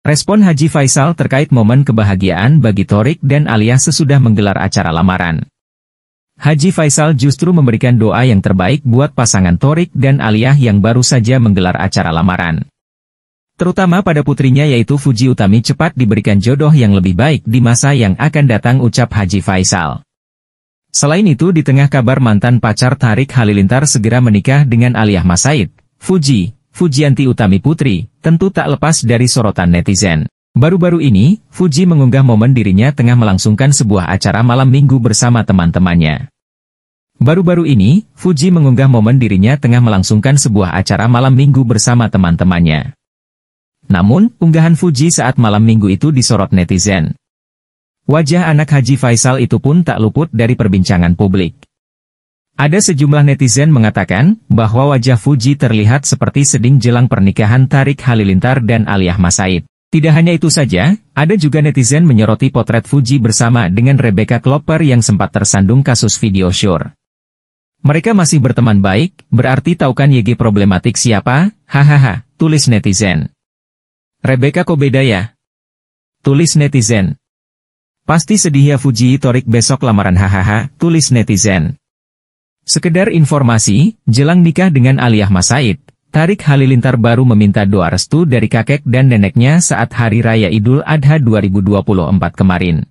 Respon Haji Faisal terkait momen kebahagiaan bagi Torik dan Alia sesudah menggelar acara lamaran. Haji Faisal justru memberikan doa yang terbaik buat pasangan Torik dan Alia yang baru saja menggelar acara lamaran. Terutama pada putrinya yaitu Fuji Utami cepat diberikan jodoh yang lebih baik di masa yang akan datang ucap Haji Faisal. Selain itu di tengah kabar mantan pacar Tarik Halilintar segera menikah dengan Aliyah Masaid, Fuji, Fujianti Utami Putri, tentu tak lepas dari sorotan netizen. Baru-baru ini, Fuji mengunggah momen dirinya tengah melangsungkan sebuah acara malam minggu bersama teman-temannya. Baru-baru ini, Fuji mengunggah momen dirinya tengah melangsungkan sebuah acara malam minggu bersama teman-temannya. Namun, unggahan Fuji saat malam minggu itu disorot netizen. Wajah anak Haji Faisal itu pun tak luput dari perbincangan publik. Ada sejumlah netizen mengatakan bahwa wajah Fuji terlihat seperti seding jelang pernikahan Tarik Halilintar dan Aliyah Masaid. Tidak hanya itu saja, ada juga netizen menyoroti potret Fuji bersama dengan Rebecca Klopper yang sempat tersandung kasus video syur. Mereka masih berteman baik, berarti taukan YG problematik siapa? Hahaha, tulis netizen. Rebecca Kobedaya. Tulis netizen. Pasti sedih ya Fuji Torik besok lamaran hahaha, tulis netizen. Sekedar informasi, jelang nikah dengan Aliyah Masaid, Tarik Halilintar baru meminta doa restu dari kakek dan neneknya saat Hari Raya Idul Adha 2024 kemarin.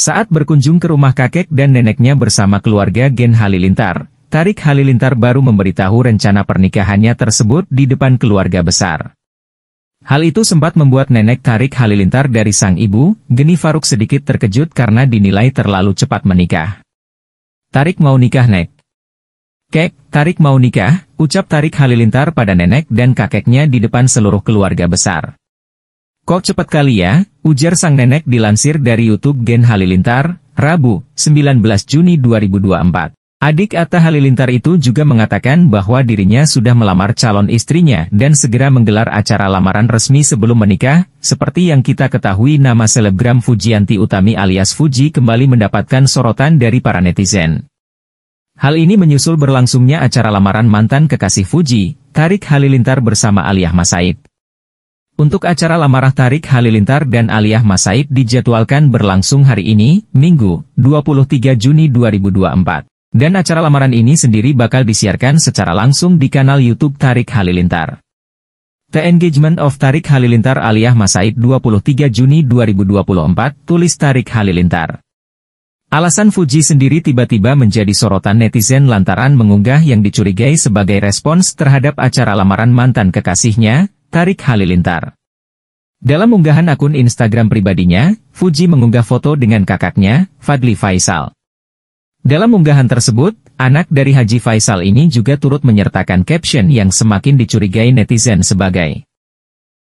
Saat berkunjung ke rumah kakek dan neneknya bersama keluarga Gen Halilintar, Tarik Halilintar baru memberitahu rencana pernikahannya tersebut di depan keluarga besar. Hal itu sempat membuat nenek Tarik Halilintar dari sang ibu, Geni Faruk sedikit terkejut karena dinilai terlalu cepat menikah. Tarik mau nikah Nek. Kek, Tarik mau nikah, ucap Tarik Halilintar pada nenek dan kakeknya di depan seluruh keluarga besar. Kok cepat kali ya, ujar sang nenek dilansir dari YouTube Gen Halilintar, Rabu, 19 Juni 2024. Adik Atta Halilintar itu juga mengatakan bahwa dirinya sudah melamar calon istrinya dan segera menggelar acara lamaran resmi sebelum menikah, seperti yang kita ketahui nama selebgram Fujianti Utami alias Fuji kembali mendapatkan sorotan dari para netizen. Hal ini menyusul berlangsungnya acara lamaran mantan kekasih Fuji, Tarik Halilintar bersama Aliyah Masaid. Untuk acara lamaran Tarik Halilintar dan Aliyah Masaid dijadwalkan berlangsung hari ini, Minggu, 23 Juni 2024. Dan acara lamaran ini sendiri bakal disiarkan secara langsung di kanal YouTube Tarik Halilintar. The Engagement of Tarik Halilintar Aliyah Masaid 23 Juni 2024, tulis Tarik Halilintar. Alasan Fuji sendiri tiba-tiba menjadi sorotan netizen lantaran mengunggah yang dicurigai sebagai respons terhadap acara lamaran mantan kekasihnya, Tarik Halilintar. Dalam unggahan akun Instagram pribadinya, Fuji mengunggah foto dengan kakaknya, Fadli Faisal. Dalam unggahan tersebut, anak dari Haji Faisal ini juga turut menyertakan caption yang semakin dicurigai netizen sebagai